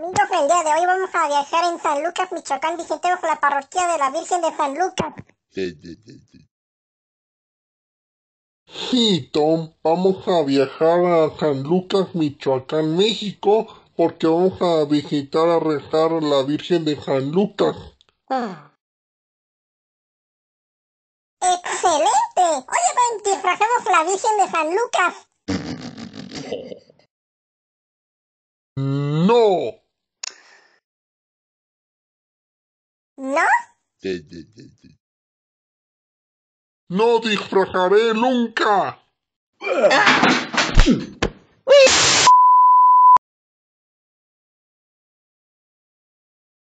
Amigos, el día de hoy vamos a viajar en San Lucas, Michoacán, visitemos la parroquia de la Virgen de San Lucas. Sí, Tom, vamos a viajar a San Lucas, Michoacán, México, porque vamos a visitar a rezar a la Virgen de San Lucas. Mm. ¡Excelente! Oye, ven, disfrazamos la Virgen de San Lucas. ¡No! ¿No? ¡No disfrazaré nunca! Ah.